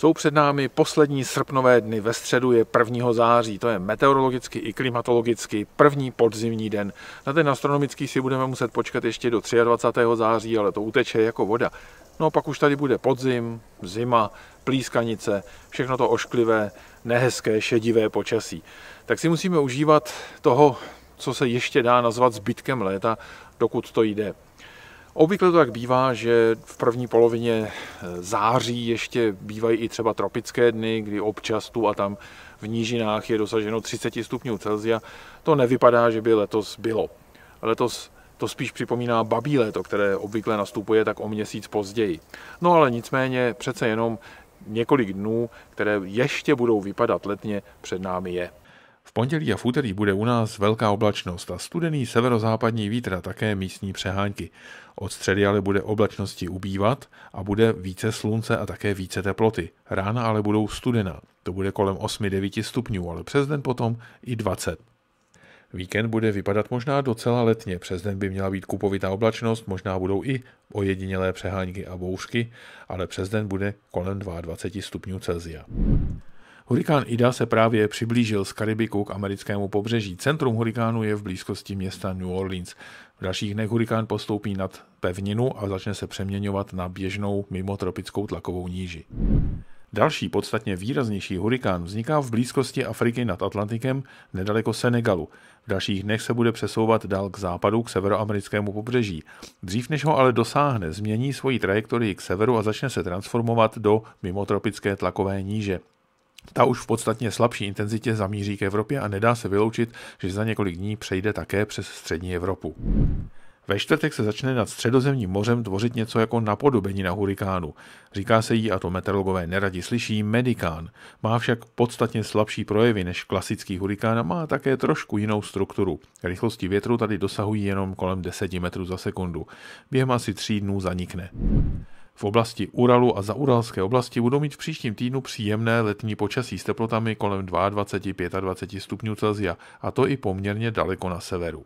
Jsou před námi poslední srpnové dny, ve středu je 1. září, to je meteorologicky i klimatologicky první podzimní den. Na ten astronomický si budeme muset počkat ještě do 23. září, ale to uteče jako voda. No a pak už tady bude podzim, zima, plískanice, všechno to ošklivé, nehezké, šedivé počasí. Tak si musíme užívat toho, co se ještě dá nazvat zbytkem léta, dokud to jde. Obvykle to tak bývá, že v první polovině eh, září ještě bývají i třeba tropické dny, kdy občas tu a tam v nížinách je dosaženo 30 stupňů Celsia. To nevypadá, že by letos bylo. Letos to spíš připomíná babí léto, které obvykle nastupuje tak o měsíc později. No ale nicméně přece jenom několik dnů, které ještě budou vypadat letně, před námi je. V pondělí a v úterý bude u nás velká oblačnost a studený severozápadní vítr a také místní přehánky. Od středy ale bude oblačnosti ubývat a bude více slunce a také více teploty. Rána ale budou studená. To bude kolem 8-9 stupňů, ale přes den potom i 20. Víkend bude vypadat možná docela letně, přes den by měla být kupovitá oblačnost, možná budou i ojedinělé přehánky a bouřky, ale přes den bude kolem 22 stupňů Celsia. Hurikán Ida se právě přiblížil z Karibiku k americkému pobřeží. Centrum hurikánu je v blízkosti města New Orleans. V dalších dnech hurikán postoupí nad pevninu a začne se přeměňovat na běžnou mimotropickou tlakovou níži. Další podstatně výraznější hurikán vzniká v blízkosti Afriky nad Atlantikem nedaleko Senegalu. V dalších dnech se bude přesouvat dál k západu k severoamerickému pobřeží. Dřív než ho ale dosáhne, změní svoji trajektorii k severu a začne se transformovat do mimotropické tlakové níže. Ta už v podstatně slabší intenzitě zamíří k Evropě a nedá se vyloučit, že za několik dní přejde také přes střední Evropu. Ve čtvrtek se začne nad středozemním mořem tvořit něco jako napodobení na hurikánu. Říká se jí, a to meteorologové neradi slyší, medikán. Má však podstatně slabší projevy než klasický hurikán a má také trošku jinou strukturu. Rychlosti větru tady dosahují jenom kolem 10 metrů za sekundu. Během asi tří dnů zanikne. V oblasti Uralu a za Uralské oblasti budou mít v příštím týdnu příjemné letní počasí s teplotami kolem 22-25 stupňů Celsia, a to i poměrně daleko na severu.